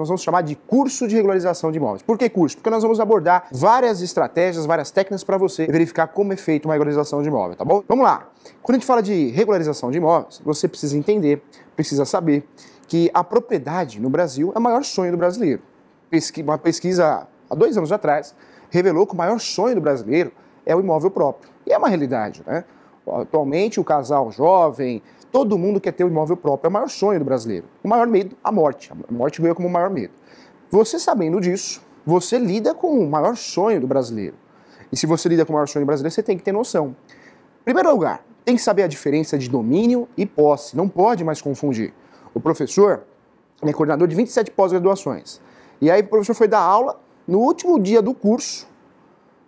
nós vamos chamar de curso de regularização de imóveis. Por que curso? Porque nós vamos abordar várias estratégias, várias técnicas para você verificar como é feito uma regularização de imóvel, tá bom? Vamos lá. Quando a gente fala de regularização de imóveis, você precisa entender, precisa saber que a propriedade no Brasil é o maior sonho do brasileiro. Uma pesquisa há dois anos atrás revelou que o maior sonho do brasileiro é o imóvel próprio. E é uma realidade, né? Atualmente, o casal jovem, Todo mundo quer ter um imóvel próprio, é o maior sonho do brasileiro. O maior medo, a morte. A morte veio como o maior medo. Você sabendo disso, você lida com o maior sonho do brasileiro. E se você lida com o maior sonho do brasileiro, você tem que ter noção. Em primeiro lugar, tem que saber a diferença de domínio e posse. Não pode mais confundir. O professor é coordenador de 27 pós-graduações. E aí o professor foi dar aula, no último dia do curso,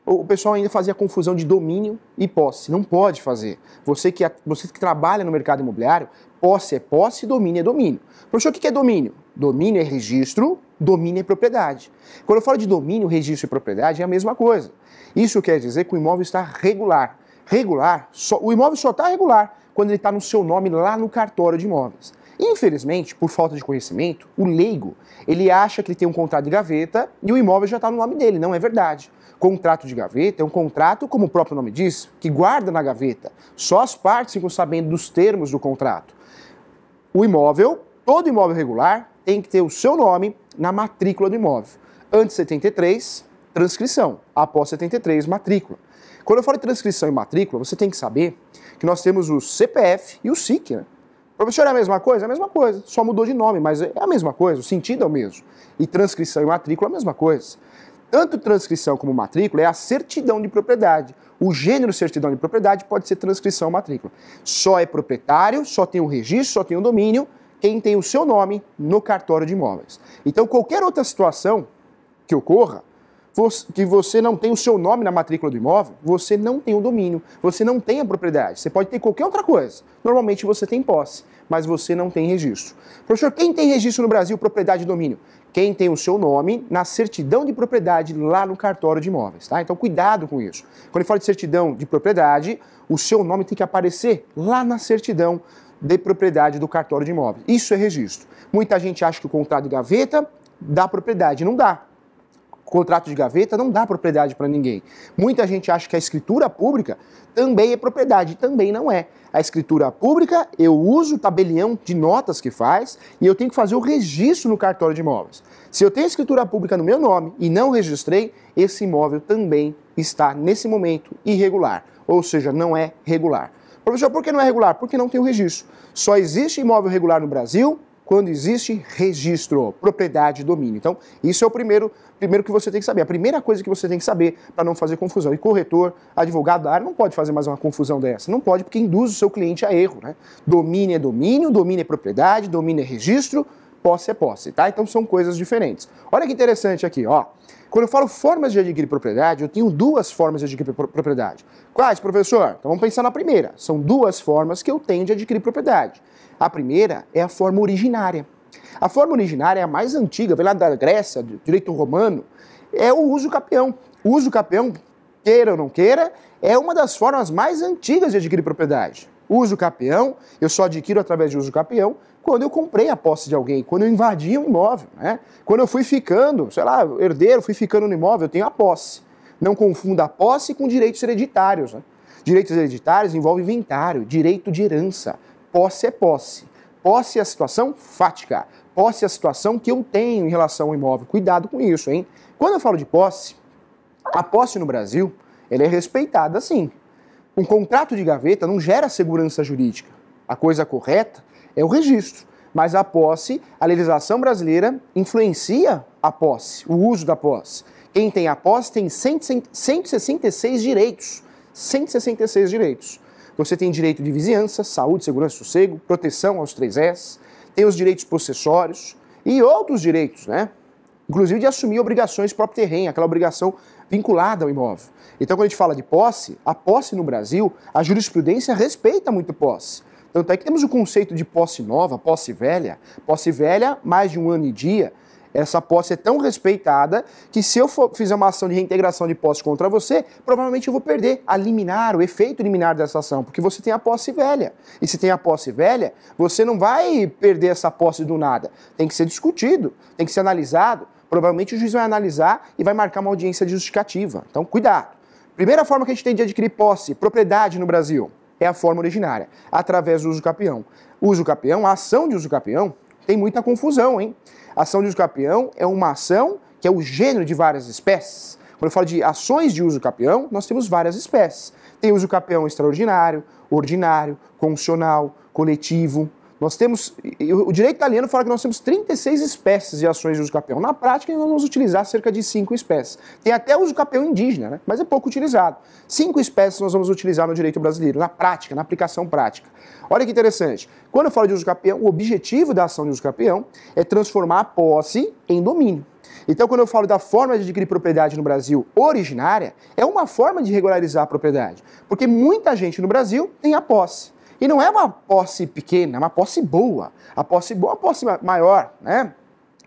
o pessoal ainda fazia confusão de domínio e posse. Não pode fazer. Você que, é, você que trabalha no mercado imobiliário, posse é posse, domínio é domínio. Professor, o que é domínio? Domínio é registro, domínio é propriedade. Quando eu falo de domínio, registro e propriedade é a mesma coisa. Isso quer dizer que o imóvel está regular. Regular, só, o imóvel só está regular quando ele está no seu nome lá no cartório de imóveis. Infelizmente, por falta de conhecimento, o leigo ele acha que ele tem um contrato de gaveta e o imóvel já está no nome dele. Não é verdade. Contrato de gaveta é um contrato, como o próprio nome diz, que guarda na gaveta. Só as partes ficam sabendo dos termos do contrato. O imóvel, todo imóvel regular, tem que ter o seu nome na matrícula do imóvel. Antes de 73, transcrição. Após 73, matrícula. Quando eu falo de transcrição e matrícula, você tem que saber que nós temos o CPF e o SIC, né? Professor, é a mesma coisa? É a mesma coisa. Só mudou de nome, mas é a mesma coisa, o sentido é o mesmo. E transcrição e matrícula é a mesma coisa. Tanto transcrição como matrícula é a certidão de propriedade. O gênero certidão de propriedade pode ser transcrição ou matrícula. Só é proprietário, só tem o registro, só tem o domínio quem tem o seu nome no cartório de imóveis. Então, qualquer outra situação que ocorra, que você não tem o seu nome na matrícula do imóvel, você não tem o domínio, você não tem a propriedade. Você pode ter qualquer outra coisa. Normalmente você tem posse, mas você não tem registro. Professor, quem tem registro no Brasil, propriedade e domínio? quem tem o seu nome na certidão de propriedade lá no cartório de imóveis, tá? Então cuidado com isso. Quando ele fala de certidão de propriedade, o seu nome tem que aparecer lá na certidão de propriedade do cartório de imóveis. Isso é registro. Muita gente acha que o contrato de gaveta dá propriedade, não dá contrato de gaveta não dá propriedade para ninguém. Muita gente acha que a escritura pública também é propriedade, também não é. A escritura pública, eu uso o tabelião de notas que faz e eu tenho que fazer o registro no cartório de imóveis. Se eu tenho a escritura pública no meu nome e não registrei, esse imóvel também está, nesse momento, irregular, ou seja, não é regular. Professor, por que não é regular? Porque não tem o registro. Só existe imóvel regular no Brasil quando existe registro, propriedade e domínio. Então, isso é o primeiro, primeiro que você tem que saber. A primeira coisa que você tem que saber para não fazer confusão. E corretor, advogado da área não pode fazer mais uma confusão dessa. Não pode porque induz o seu cliente a erro. Né? Domínio é domínio, domínio é propriedade, domínio é registro, posse é posse, tá? Então são coisas diferentes. Olha que interessante aqui, ó. Quando eu falo formas de adquirir propriedade, eu tenho duas formas de adquirir propriedade. Quais, professor? Então vamos pensar na primeira. São duas formas que eu tenho de adquirir propriedade. A primeira é a forma originária. A forma originária é a mais antiga, vem lá da Grécia, do direito romano, é o uso capião. O uso capião, queira ou não queira, é uma das formas mais antigas de adquirir propriedade. O uso capião, eu só adquiro através de uso capião quando eu comprei a posse de alguém, quando eu invadi um imóvel, né? Quando eu fui ficando, sei lá, herdeiro, fui ficando no imóvel, eu tenho a posse. Não confunda a posse com direitos hereditários, né? Direitos hereditários envolvem inventário, direito de herança, posse é posse. Posse é a situação fática. Posse é a situação que eu tenho em relação ao imóvel. Cuidado com isso, hein? Quando eu falo de posse, a posse no Brasil, ela é respeitada sim. Um contrato de gaveta não gera segurança jurídica. A coisa correta é o registro. Mas a posse, a legislação brasileira influencia a posse, o uso da posse. Quem tem a posse tem 166 direitos. 166 direitos. Você tem direito de vizinhança, saúde, segurança sossego, proteção aos três S, tem os direitos possessórios e outros direitos, né? Inclusive de assumir obrigações próprio terreno, aquela obrigação vinculada ao imóvel. Então, quando a gente fala de posse, a posse no Brasil, a jurisprudência respeita muito posse. Tanto é que temos o conceito de posse nova, posse velha. Posse velha, mais de um ano e dia, essa posse é tão respeitada que se eu for, fizer uma ação de reintegração de posse contra você, provavelmente eu vou perder a liminar, o efeito liminar dessa ação, porque você tem a posse velha. E se tem a posse velha, você não vai perder essa posse do nada. Tem que ser discutido, tem que ser analisado. Provavelmente o juiz vai analisar e vai marcar uma audiência justificativa. Então, cuidado. Primeira forma que a gente tem de adquirir posse, propriedade no Brasil, é a forma originária, através do uso capião. Uso capião, a ação de uso capião, tem muita confusão, hein? A ação de uso capião é uma ação que é o gênero de várias espécies. Quando eu falo de ações de uso capião, nós temos várias espécies. Tem uso capião extraordinário, ordinário, constitucional, coletivo, nós temos. O direito italiano fala que nós temos 36 espécies de ações de uso capião. Na prática, nós vamos utilizar cerca de 5 espécies. Tem até uso capião indígena, né? mas é pouco utilizado. Cinco espécies nós vamos utilizar no direito brasileiro, na prática, na aplicação prática. Olha que interessante. Quando eu falo de uso capião, o objetivo da ação de uso capião é transformar a posse em domínio. Então, quando eu falo da forma de adquirir propriedade no Brasil originária, é uma forma de regularizar a propriedade. Porque muita gente no Brasil tem a posse. E não é uma posse pequena, é uma posse boa. A posse boa é uma posse maior, né?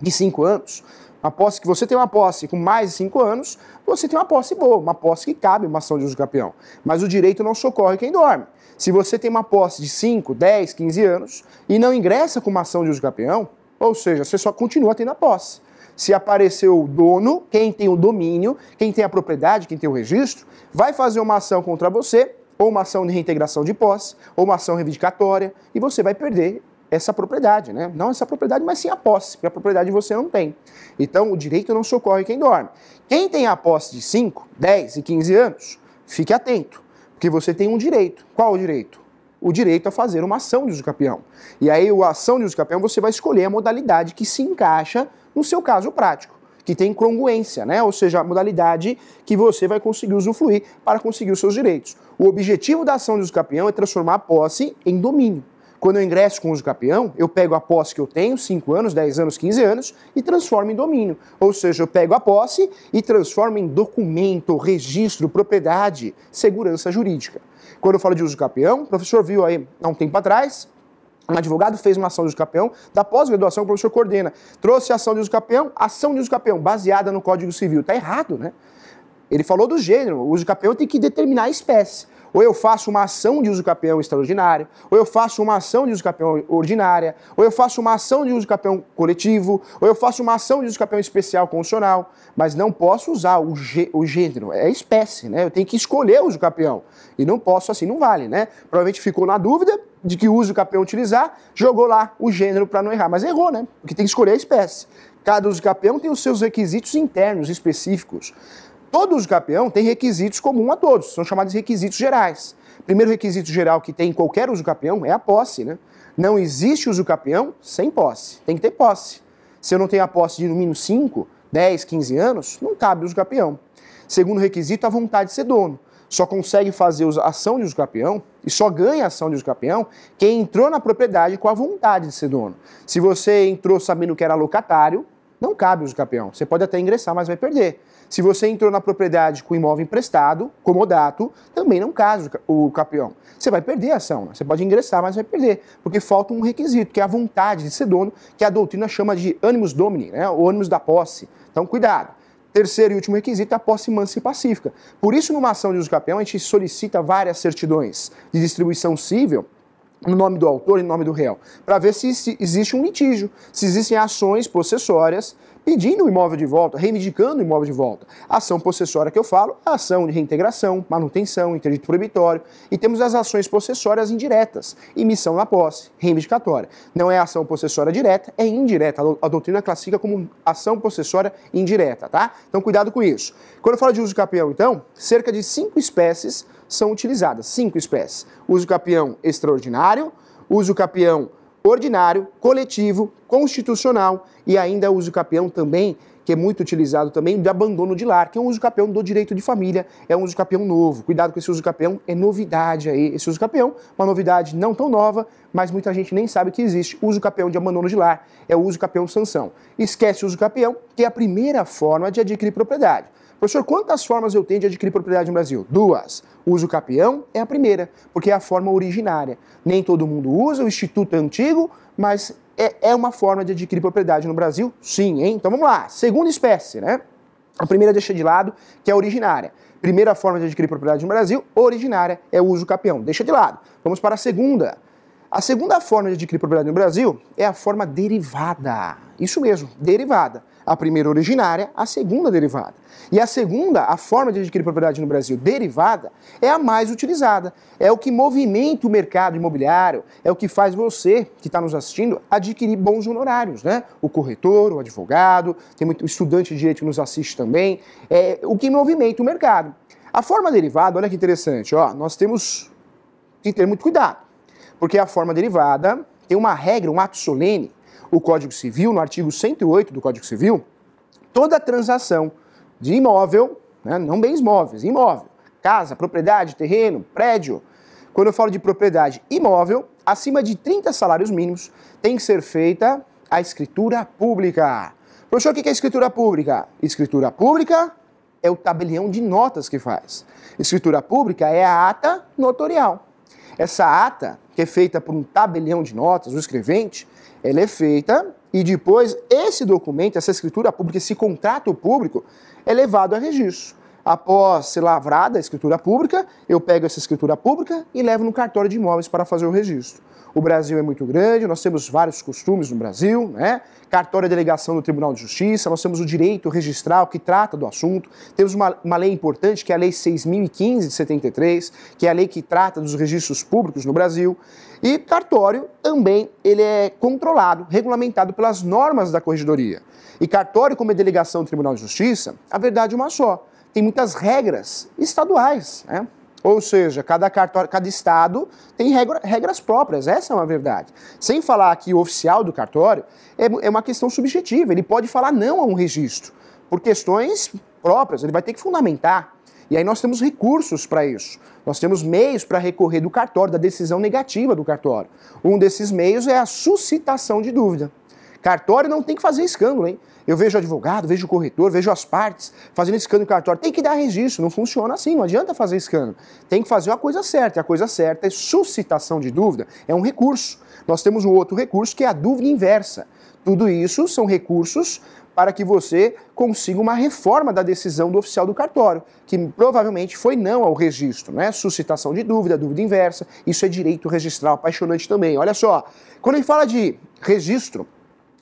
De cinco anos. Uma posse que você tem uma posse com mais de cinco anos, você tem uma posse boa, uma posse que cabe uma ação de uso campeão. Mas o direito não socorre quem dorme. Se você tem uma posse de 5, 10, 15 anos e não ingressa com uma ação de uso campeão, ou seja, você só continua tendo a posse. Se aparecer o dono, quem tem o domínio, quem tem a propriedade, quem tem o registro, vai fazer uma ação contra você ou uma ação de reintegração de posse, ou uma ação reivindicatória, e você vai perder essa propriedade, né? Não essa propriedade, mas sim a posse, porque a propriedade você não tem. Então, o direito não socorre quem dorme. Quem tem a posse de 5, 10 e 15 anos, fique atento, porque você tem um direito. Qual o direito? O direito a fazer uma ação de uso campeão. E aí, a ação de uso campeão, você vai escolher a modalidade que se encaixa no seu caso prático que tem congruência, né? ou seja, a modalidade que você vai conseguir usufruir para conseguir os seus direitos. O objetivo da ação de uso capião é transformar a posse em domínio. Quando eu ingresso com uso capião, eu pego a posse que eu tenho, 5 anos, 10 anos, 15 anos, e transformo em domínio. Ou seja, eu pego a posse e transformo em documento, registro, propriedade, segurança jurídica. Quando eu falo de uso capião, o professor viu aí há um tempo atrás, um advogado fez uma ação de uso campeão, da pós-graduação o professor coordena. Trouxe ação de uso campeão, ação de uso campeão, baseada no Código Civil. Está errado, né? Ele falou do gênero, o uso campeão tem que determinar a espécie. Ou eu faço uma ação de uso campeão extraordinário, ou eu faço uma ação de uso campeão ordinária, ou eu faço uma ação de uso campeão coletivo, ou eu faço uma ação de uso campeão especial constitucional, mas não posso usar o, o gênero, é espécie, né? Eu tenho que escolher o uso campeão. E não posso assim, não vale, né? Provavelmente ficou na dúvida, de que uso o capião utilizar, jogou lá o gênero para não errar. Mas errou, né? Porque tem que escolher a espécie. Cada uso capião tem os seus requisitos internos específicos. Todo uso capião tem requisitos comuns a todos, são chamados requisitos gerais. Primeiro requisito geral que tem em qualquer uso capião é a posse, né? Não existe uso capião sem posse. Tem que ter posse. Se eu não tenho a posse de no mínimo 5, 10, 15 anos, não cabe uso capião. Segundo requisito, a vontade de ser dono. Só consegue fazer a ação de uso campeão e só ganha a ação de uso campeão quem entrou na propriedade com a vontade de ser dono. Se você entrou sabendo que era locatário, não cabe o uso campeão. Você pode até ingressar, mas vai perder. Se você entrou na propriedade com imóvel emprestado, comodato, também não cabe o campeão. Você vai perder a ação. Né? Você pode ingressar, mas vai perder, porque falta um requisito, que é a vontade de ser dono, que a doutrina chama de ânimos domini, né? o ânimos da posse. Então, cuidado. Terceiro e último requisito é a posse mansa e pacífica. Por isso, numa ação de uso campeão, a gente solicita várias certidões de distribuição civil no nome do autor e no nome do réu, para ver se existe um litígio, se existem ações processórias pedindo o imóvel de volta, reivindicando o imóvel de volta. ação possessória que eu falo, é ação de reintegração, manutenção, interdito proibitório. E temos as ações possessórias indiretas, emissão na posse, reivindicatória. Não é ação possessória direta, é indireta. A doutrina classifica como ação possessória indireta, tá? Então cuidado com isso. Quando eu falo de uso capião, então, cerca de cinco espécies são utilizadas. Cinco espécies. Uso capião extraordinário, uso capião ordinário, coletivo, constitucional e ainda uso capião também, que é muito utilizado também, de abandono de lar, que é um uso capião do direito de família, é um uso capião novo. Cuidado com esse uso capião, é novidade aí. Esse uso capião, uma novidade não tão nova, mas muita gente nem sabe que existe. Uso capião de abandono de lar é o uso capião sanção. Esquece o uso capião, que é a primeira forma de adquirir propriedade. Professor, quantas formas eu tenho de adquirir propriedade no Brasil? Duas. Uso capião é a primeira, porque é a forma originária. Nem todo mundo usa, o instituto é antigo, mas é, é uma forma de adquirir propriedade no Brasil? Sim, hein? Então vamos lá. Segunda espécie, né? A primeira deixa de lado, que é originária. Primeira forma de adquirir propriedade no Brasil, originária, é o uso capião. Deixa de lado. Vamos para a segunda. A segunda forma de adquirir propriedade no Brasil é a forma derivada. Isso mesmo, derivada. A primeira originária, a segunda derivada. E a segunda, a forma de adquirir propriedade no Brasil derivada, é a mais utilizada. É o que movimenta o mercado imobiliário, é o que faz você, que está nos assistindo, adquirir bons honorários, né? O corretor, o advogado, tem muito estudante de direito que nos assiste também. É o que movimenta o mercado. A forma derivada, olha que interessante, ó, nós temos que ter muito cuidado, porque a forma derivada tem uma regra, um ato solene, o Código Civil, no artigo 108 do Código Civil, toda transação de imóvel, né, não bens móveis, imóvel, casa, propriedade, terreno, prédio, quando eu falo de propriedade imóvel, acima de 30 salários mínimos, tem que ser feita a escritura pública. Professor, o que é escritura pública? Escritura pública é o tabelião de notas que faz. Escritura pública é a ata notorial. Essa ata, que é feita por um tabelião de notas, o escrevente, ela é feita e depois esse documento, essa escritura pública, esse contrato público é levado a registro. Após ser lavrada a escritura pública, eu pego essa escritura pública e levo no cartório de imóveis para fazer o registro. O Brasil é muito grande, nós temos vários costumes no Brasil, né? Cartório é delegação do Tribunal de Justiça, nós temos o direito registral que trata do assunto, temos uma, uma lei importante que é a Lei 6.015 de 73, que é a lei que trata dos registros públicos no Brasil. E cartório também ele é controlado, regulamentado pelas normas da corregedoria. E cartório, como é delegação do Tribunal de Justiça, a verdade é uma só. Tem muitas regras estaduais. Né? Ou seja, cada cartório, cada estado tem regra, regras próprias, essa é uma verdade. Sem falar que o oficial do cartório é, é uma questão subjetiva, ele pode falar não a um registro, por questões próprias, ele vai ter que fundamentar. E aí nós temos recursos para isso. Nós temos meios para recorrer do cartório, da decisão negativa do cartório. Um desses meios é a suscitação de dúvida. Cartório não tem que fazer escândalo, hein? Eu vejo o advogado, vejo o corretor, vejo as partes fazendo escândalo cartório. Tem que dar registro, não funciona assim, não adianta fazer escândalo. Tem que fazer a coisa certa. E a coisa certa é suscitação de dúvida, é um recurso. Nós temos um outro recurso que é a dúvida inversa. Tudo isso são recursos para que você consiga uma reforma da decisão do oficial do cartório, que provavelmente foi não ao registro, né? Suscitação de dúvida, dúvida inversa, isso é direito registral, apaixonante também. Olha só, quando ele fala de registro,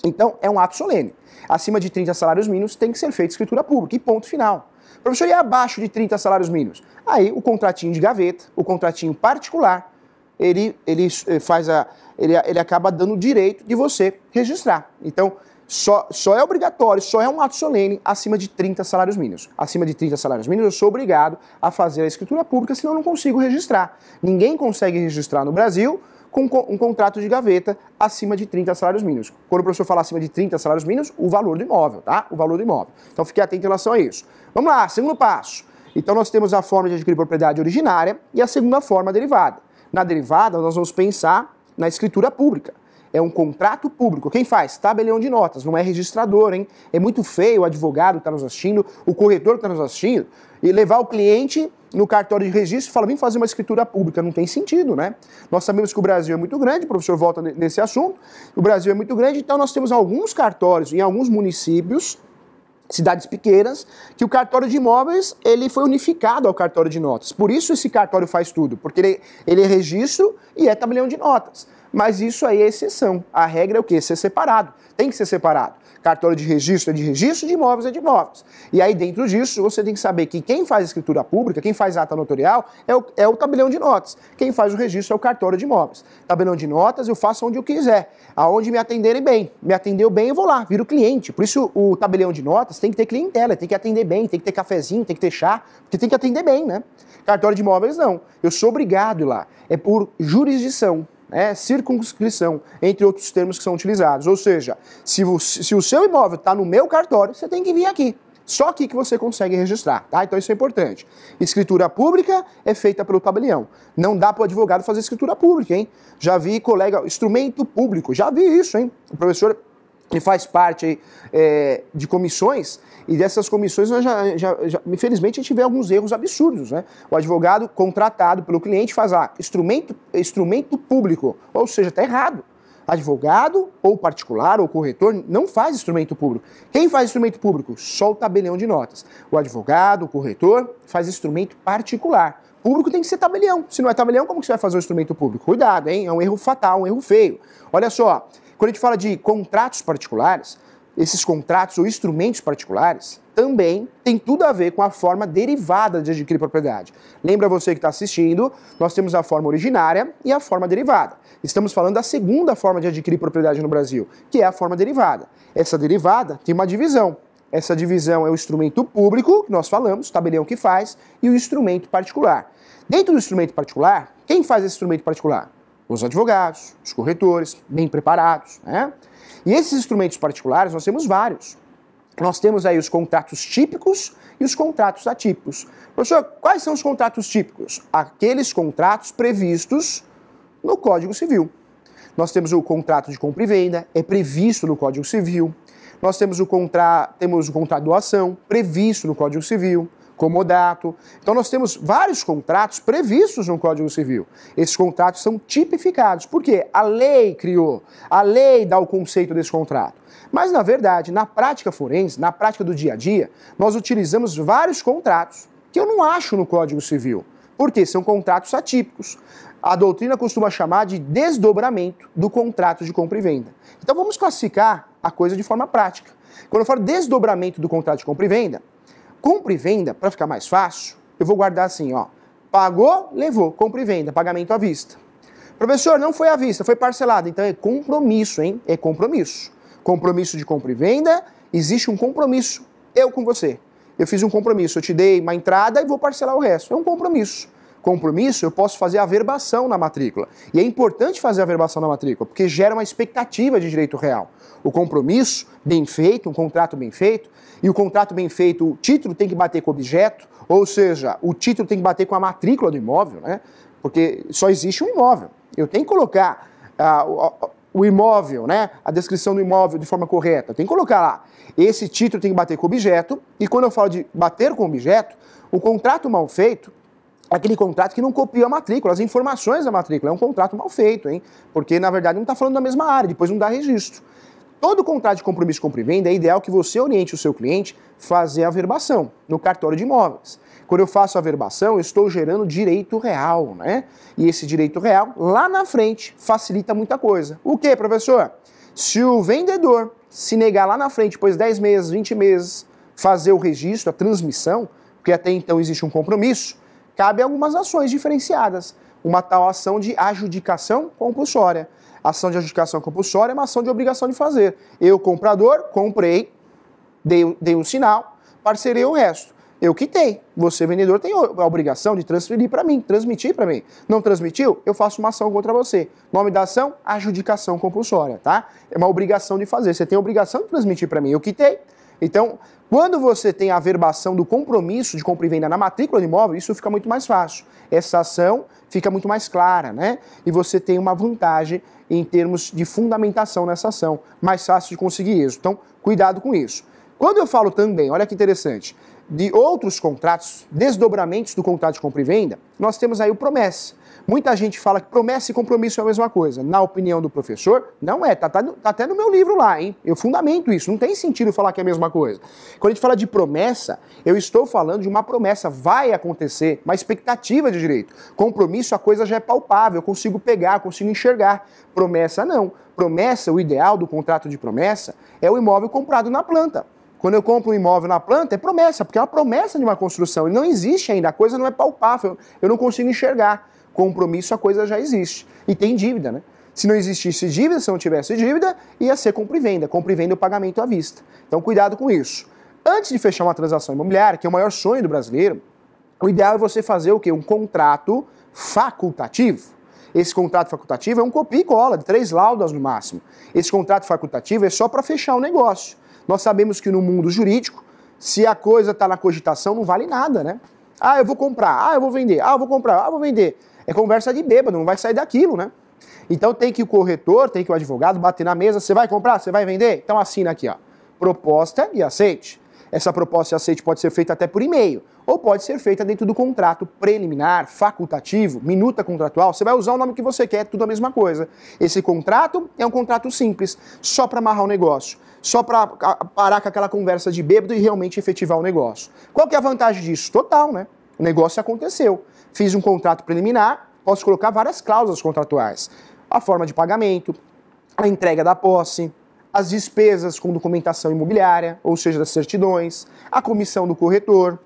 então, é um ato solene. Acima de 30 salários mínimos tem que ser feita escritura pública, e ponto final. Professor, e abaixo de 30 salários mínimos? Aí, o contratinho de gaveta, o contratinho particular, ele, ele eh, faz a. Ele, ele acaba dando o direito de você registrar. Então, só, só é obrigatório, só é um ato solene acima de 30 salários mínimos. Acima de 30 salários mínimos, eu sou obrigado a fazer a escritura pública, senão eu não consigo registrar. Ninguém consegue registrar no Brasil com um contrato de gaveta acima de 30 salários mínimos. Quando o professor falar acima de 30 salários mínimos, o valor do imóvel, tá? O valor do imóvel. Então fique atento em relação a isso. Vamos lá, segundo passo. Então nós temos a forma de adquirir propriedade originária e a segunda forma a derivada. Na derivada, nós vamos pensar na escritura pública é um contrato público. Quem faz? Tabelião de notas, não é registrador, hein? É muito feio o advogado que está nos assistindo, o corretor que está nos assistindo, e levar o cliente no cartório de registro e falar, vem fazer uma escritura pública. Não tem sentido, né? Nós sabemos que o Brasil é muito grande, o professor volta nesse assunto, o Brasil é muito grande, então nós temos alguns cartórios em alguns municípios cidades pequenas, que o cartório de imóveis ele foi unificado ao cartório de notas. Por isso esse cartório faz tudo, porque ele, é, ele é registro e é tabelião de notas. Mas isso aí é exceção. A regra é o quê? Ser separado. Tem que ser separado. Cartório de registro é de registro, de imóveis é de imóveis. E aí, dentro disso, você tem que saber que quem faz escritura pública, quem faz ata notarial, é o, é o tabelião de notas. Quem faz o registro é o cartório de imóveis. Tabelião de notas eu faço onde eu quiser, aonde me atenderem bem. Me atendeu bem, eu vou lá, viro cliente. Por isso, o tabelião de notas tem que ter clientela, tem que atender bem, tem que ter cafezinho, tem que ter chá, porque tem que atender bem, né? Cartório de imóveis, não. Eu sou obrigado lá. É por jurisdição. É circunscrição, entre outros termos que são utilizados. Ou seja, se, você, se o seu imóvel está no meu cartório, você tem que vir aqui. Só aqui que você consegue registrar, tá? Então isso é importante. Escritura pública é feita pelo tabelião. Não dá para o advogado fazer escritura pública, hein? Já vi colega, instrumento público, já vi isso, hein? O professor e faz parte é, de comissões, e dessas comissões nós já, já, já, infelizmente, a gente vê alguns erros absurdos. Né? O advogado contratado pelo cliente faz lá, ah, instrumento, instrumento público, ou seja, está errado. Advogado, ou particular, ou corretor, não faz instrumento público. Quem faz instrumento público? Só o tabelião de notas. O advogado, o corretor, faz instrumento particular. Público tem que ser tabelião. Se não é tabelião, como que você vai fazer o instrumento público? Cuidado, hein? É um erro fatal, um erro feio. Olha só, quando a gente fala de contratos particulares, esses contratos ou instrumentos particulares também tem tudo a ver com a forma derivada de adquirir propriedade. Lembra você que está assistindo, nós temos a forma originária e a forma derivada. Estamos falando da segunda forma de adquirir propriedade no Brasil, que é a forma derivada. Essa derivada tem uma divisão. Essa divisão é o instrumento público, que nós falamos, o tabelião que faz, e o instrumento particular. Dentro do instrumento particular, quem faz esse instrumento particular? os advogados, os corretores, bem preparados. Né? E esses instrumentos particulares nós temos vários. Nós temos aí os contratos típicos e os contratos atípicos. Professor, quais são os contratos típicos? Aqueles contratos previstos no Código Civil. Nós temos o contrato de compra e venda, é previsto no Código Civil. Nós temos o, contra... temos o contrato de doação, previsto no Código Civil comodato. Então nós temos vários contratos previstos no Código Civil. Esses contratos são tipificados, porque a lei criou, a lei dá o conceito desse contrato. Mas na verdade, na prática forense, na prática do dia a dia, nós utilizamos vários contratos que eu não acho no Código Civil, porque são contratos atípicos. A doutrina costuma chamar de desdobramento do contrato de compra e venda. Então vamos classificar a coisa de forma prática. Quando eu falo desdobramento do contrato de compra e venda, compra e venda, para ficar mais fácil, eu vou guardar assim, ó. Pagou, levou, compra e venda, pagamento à vista. Professor, não foi à vista, foi parcelado. Então é compromisso, hein? É compromisso. Compromisso de compra e venda, existe um compromisso. Eu com você. Eu fiz um compromisso, eu te dei uma entrada e vou parcelar o resto. É um compromisso compromisso, eu posso fazer a averbação na matrícula. E é importante fazer a averbação na matrícula, porque gera uma expectativa de direito real. O compromisso bem feito, um contrato bem feito, e o contrato bem feito, o título tem que bater com o objeto, ou seja, o título tem que bater com a matrícula do imóvel, né? Porque só existe um imóvel. Eu tenho que colocar ah, o, o imóvel, né? A descrição do imóvel de forma correta. Eu tenho que colocar lá. Esse título tem que bater com o objeto, e quando eu falo de bater com o objeto, o contrato mal feito aquele contrato que não copia a matrícula, as informações da matrícula. É um contrato mal feito, hein? Porque, na verdade, não está falando da mesma área, depois não dá registro. Todo contrato de compromisso de compra e venda é ideal que você oriente o seu cliente fazer a verbação no cartório de imóveis. Quando eu faço a verbação, eu estou gerando direito real, né? E esse direito real, lá na frente, facilita muita coisa. O que, professor? Se o vendedor se negar lá na frente, depois 10 meses, 20 meses, fazer o registro, a transmissão, porque até então existe um compromisso, cabem algumas ações diferenciadas. Uma tal ação de adjudicação compulsória. Ação de adjudicação compulsória é uma ação de obrigação de fazer. Eu, comprador, comprei, dei, dei um sinal, parcerei o resto. Eu quitei. Você, vendedor, tem a obrigação de transferir para mim, transmitir para mim. Não transmitiu? Eu faço uma ação contra você. Nome da ação? Adjudicação compulsória, tá? É uma obrigação de fazer. Você tem a obrigação de transmitir para mim. Eu quitei. Então, quando você tem a averbação do compromisso de compra e venda na matrícula do imóvel, isso fica muito mais fácil. Essa ação fica muito mais clara, né? E você tem uma vantagem em termos de fundamentação nessa ação, mais fácil de conseguir isso. Então, cuidado com isso. Quando eu falo também, olha que interessante, de outros contratos, desdobramentos do contrato de compra e venda, nós temos aí o promessa. Muita gente fala que promessa e compromisso é a mesma coisa. Na opinião do professor, não é. Tá, tá, tá, até no meu livro lá, hein? Eu fundamento isso. Não tem sentido falar que é a mesma coisa. Quando a gente fala de promessa, eu estou falando de uma promessa. Vai acontecer, uma expectativa de direito. Compromisso, a coisa já é palpável. Eu consigo pegar, consigo enxergar. Promessa, não. Promessa, o ideal do contrato de promessa, é o imóvel comprado na planta. Quando eu compro um imóvel na planta, é promessa, porque é uma promessa de uma construção. e não existe ainda, a coisa não é palpável, eu não consigo enxergar. Compromisso, a coisa já existe. E tem dívida, né? Se não existisse dívida, se não tivesse dívida, ia ser compra e venda. Compra e venda é o pagamento à vista. Então, cuidado com isso. Antes de fechar uma transação imobiliária, que é o maior sonho do brasileiro, o ideal é você fazer o quê? Um contrato facultativo. Esse contrato facultativo é um copia e cola, de três laudas no máximo. Esse contrato facultativo é só para fechar o negócio. Nós sabemos que no mundo jurídico, se a coisa está na cogitação, não vale nada, né? Ah, eu vou comprar. Ah, eu vou vender. Ah, eu vou comprar. Ah, eu vou vender é conversa de bêbado, não vai sair daquilo, né? Então tem que o corretor, tem que o advogado bater na mesa, você vai comprar, você vai vender? Então assina aqui, ó. Proposta e aceite. Essa proposta e aceite pode ser feita até por e-mail, ou pode ser feita dentro do contrato preliminar, facultativo, minuta contratual. Você vai usar o nome que você quer, tudo a mesma coisa. Esse contrato é um contrato simples, só para amarrar o negócio, só para parar com aquela conversa de bêbado e realmente efetivar o negócio. Qual que é a vantagem disso? Total, né? O negócio aconteceu. Fiz um contrato preliminar, posso colocar várias cláusulas contratuais. A forma de pagamento, a entrega da posse, as despesas com documentação imobiliária, ou seja, das certidões, a comissão do corretor.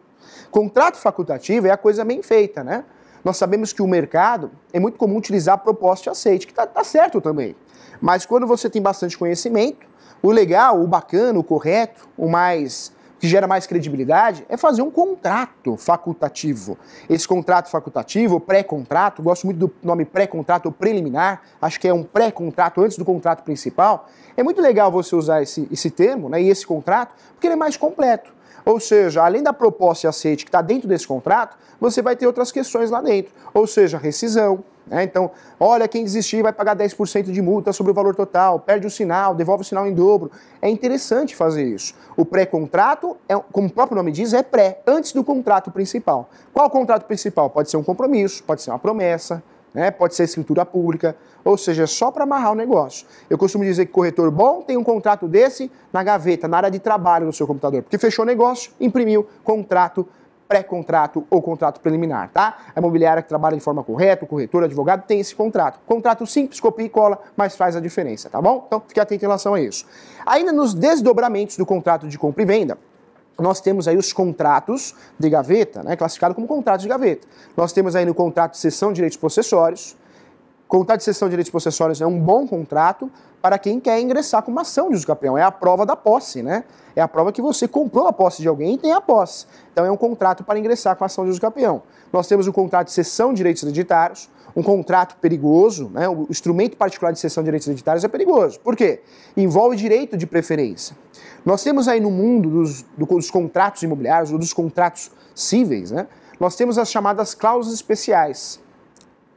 Contrato facultativo é a coisa bem feita, né? Nós sabemos que o mercado é muito comum utilizar proposta e aceite, que está tá certo também. Mas quando você tem bastante conhecimento, o legal, o bacana, o correto, o mais que gera mais credibilidade é fazer um contrato facultativo. Esse contrato facultativo, pré-contrato, gosto muito do nome pré-contrato ou preliminar, acho que é um pré-contrato antes do contrato principal. É muito legal você usar esse, esse termo né, e esse contrato, porque ele é mais completo. Ou seja, além da proposta e aceite que está dentro desse contrato, você vai ter outras questões lá dentro. Ou seja, rescisão. Né? Então, olha, quem desistir vai pagar 10% de multa sobre o valor total, perde o sinal, devolve o sinal em dobro. É interessante fazer isso. O pré-contrato, é, como o próprio nome diz, é pré, antes do contrato principal. Qual o contrato principal? Pode ser um compromisso, pode ser uma promessa, né? pode ser escritura pública, ou seja, é só para amarrar o negócio. Eu costumo dizer que corretor bom tem um contrato desse na gaveta, na área de trabalho no seu computador, porque fechou o negócio, imprimiu contrato, pré-contrato ou contrato preliminar, tá? A imobiliária que trabalha de forma correta, o corretor, o advogado, tem esse contrato. Contrato simples, copia e cola, mas faz a diferença, tá bom? Então, fique atento em relação a isso. Ainda nos desdobramentos do contrato de compra e venda, nós temos aí os contratos de gaveta, né, classificado como contrato de gaveta. Nós temos aí no contrato de cessão de direitos possessórios. Contrato de cessão de direitos possessórios é um bom contrato para quem quer ingressar com uma ação de campeão. É a prova da posse, né? É a prova que você comprou a posse de alguém e tem a posse. Então é um contrato para ingressar com a ação de campeão. Nós temos o contrato de cessão de direitos hereditários, um contrato perigoso, né? o instrumento particular de cessão de direitos hereditários é perigoso. Por quê? Envolve direito de preferência. Nós temos aí no mundo dos, dos contratos imobiliários ou dos contratos cíveis, né? nós temos as chamadas cláusulas especiais.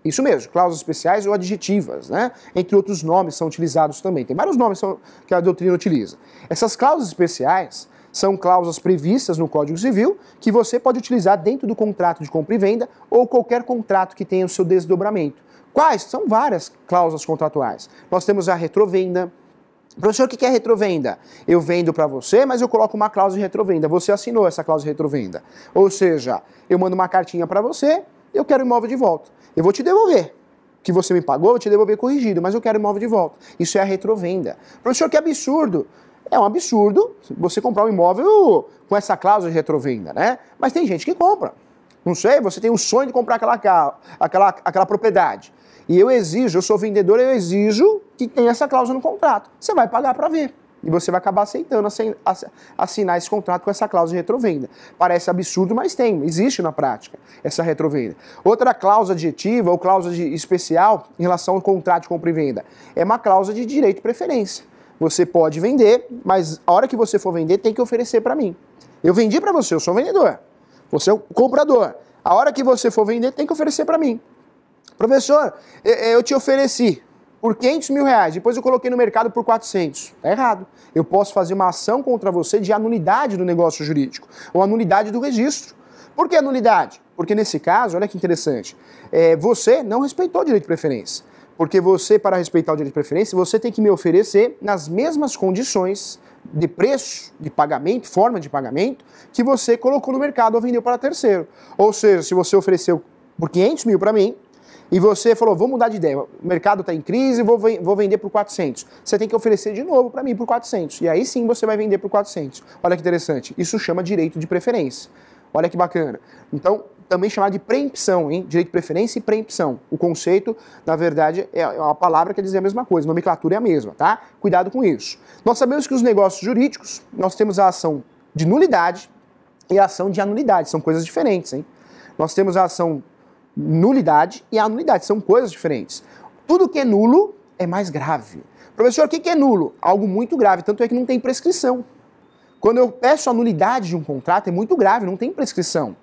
Isso mesmo, cláusulas especiais ou adjetivas, né? Entre outros nomes são utilizados também. Tem vários nomes que a doutrina utiliza. Essas cláusulas especiais, são cláusulas previstas no Código Civil que você pode utilizar dentro do contrato de compra e venda ou qualquer contrato que tenha o seu desdobramento. Quais? São várias cláusulas contratuais. Nós temos a retrovenda. Professor, o que é retrovenda? Eu vendo para você, mas eu coloco uma cláusula de retrovenda. Você assinou essa cláusula de retrovenda. Ou seja, eu mando uma cartinha para você, eu quero o imóvel de volta. Eu vou te devolver, que você me pagou, eu te devolver corrigido, mas eu quero imóvel de volta. Isso é a retrovenda. Professor, que absurdo! É um absurdo você comprar um imóvel com essa cláusula de retrovenda, né? Mas tem gente que compra. Não sei, você tem o sonho de comprar aquela, aquela, aquela propriedade. E eu exijo, eu sou vendedor, eu exijo que tenha essa cláusula no contrato. Você vai pagar para ver. E você vai acabar aceitando assinar esse contrato com essa cláusula de retrovenda. Parece absurdo, mas tem, existe na prática essa retrovenda. Outra cláusula adjetiva ou cláusula especial em relação ao contrato de compra e venda é uma cláusula de direito de preferência. Você pode vender, mas a hora que você for vender, tem que oferecer para mim. Eu vendi para você, eu sou um vendedor. Você é o um comprador. A hora que você for vender, tem que oferecer para mim. Professor, eu te ofereci por 500 mil reais, depois eu coloquei no mercado por 400. Está errado. Eu posso fazer uma ação contra você de anulidade do negócio jurídico ou anulidade do registro. Por que anulidade? Porque nesse caso, olha que interessante, é, você não respeitou o direito de preferência. Porque você, para respeitar o direito de preferência, você tem que me oferecer nas mesmas condições de preço, de pagamento, forma de pagamento, que você colocou no mercado ou vendeu para terceiro. Ou seja, se você ofereceu por 500 mil para mim, e você falou, vou mudar de ideia, o mercado está em crise, vou, vou vender por 400. Você tem que oferecer de novo para mim por 400. E aí sim você vai vender por 400. Olha que interessante. Isso chama direito de preferência. Olha que bacana. Então, também chamado de preempção, hein? direito de preferência e preempção. O conceito, na verdade, é, é uma palavra que diz a mesma coisa, a nomenclatura é a mesma, tá? Cuidado com isso. Nós sabemos que os negócios jurídicos, nós temos a ação de nulidade e a ação de anulidade, são coisas diferentes, hein? Nós temos a ação nulidade e a anulidade, são coisas diferentes. Tudo que é nulo é mais grave. Professor, o que é nulo? Algo muito grave, tanto é que não tem prescrição. Quando eu peço a nulidade de um contrato, é muito grave, não tem prescrição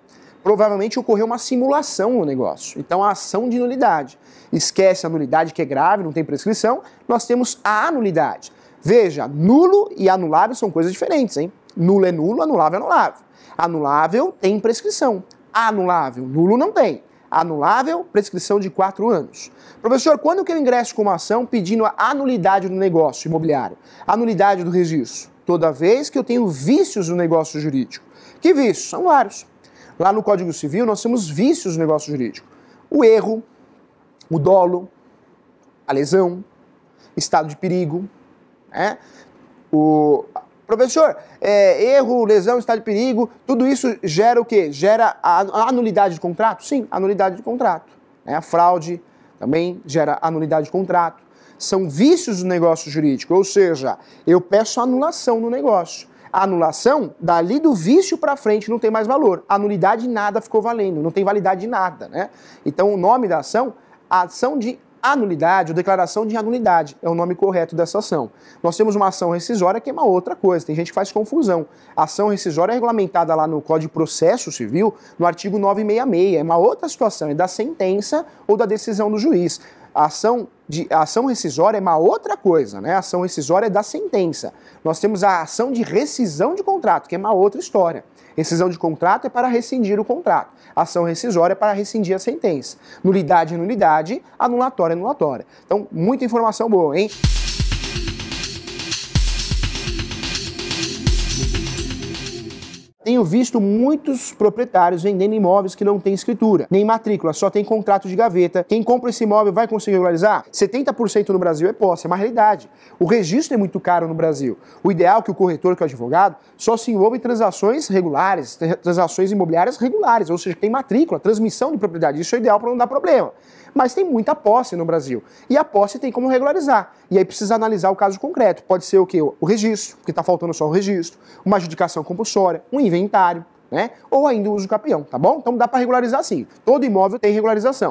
provavelmente ocorreu uma simulação no negócio. Então, a ação de nulidade. Esquece a nulidade, que é grave, não tem prescrição, nós temos a anulidade. Veja, nulo e anulável são coisas diferentes, hein? Nulo é nulo, anulável é anulável. Anulável tem prescrição. Anulável, nulo não tem. Anulável, prescrição de quatro anos. Professor, quando que eu ingresso com uma ação pedindo a anulidade do negócio imobiliário? Anulidade do registro? Toda vez que eu tenho vícios no negócio jurídico. Que vícios? São vários. Lá no Código Civil nós temos vícios no negócio jurídico. O erro, o dolo, a lesão, estado de perigo, né? O professor, é, erro, lesão, estado de perigo, tudo isso gera o quê? Gera a, anulidade de contrato? Sim, anulidade de contrato. Né? A fraude também gera anulidade de contrato. São vícios do negócio jurídico, ou seja, eu peço anulação no negócio. A anulação, dali do vício para frente, não tem mais valor. A nulidade nada ficou valendo, não tem validade de nada, né? Então o nome da ação, a ação de anulidade ou declaração de anulidade é o nome correto dessa ação. Nós temos uma ação rescisória que é uma outra coisa, tem gente que faz confusão. A ação rescisória é regulamentada lá no Código de Processo Civil, no artigo 966, é uma outra situação, é da sentença ou da decisão do juiz. A ação, de, a ação rescisória é uma outra coisa, né? A ação rescisória é da sentença. Nós temos a ação de rescisão de contrato, que é uma outra história. Rescisão de contrato é para rescindir o contrato. A ação rescisória é para rescindir a sentença. Nulidade é nulidade, anulatória é anulatória. Então, muita informação boa, hein? tenho visto muitos proprietários vendendo imóveis que não têm escritura, nem matrícula, só tem contrato de gaveta. Quem compra esse imóvel vai conseguir regularizar? 70% no Brasil é posse, é uma realidade. O registro é muito caro no Brasil. O ideal é que o corretor, que é o advogado, só se envolva em transações regulares, transações imobiliárias regulares, ou seja, tem matrícula, transmissão de propriedade. Isso é ideal para não dar problema mas tem muita posse no Brasil. E a posse tem como regularizar. E aí precisa analisar o caso concreto. Pode ser o que? O registro, que está faltando só o registro, uma adjudicação compulsória, um inventário, né? Ou ainda o uso capião, tá bom? Então dá para regularizar sim. Todo imóvel tem regularização.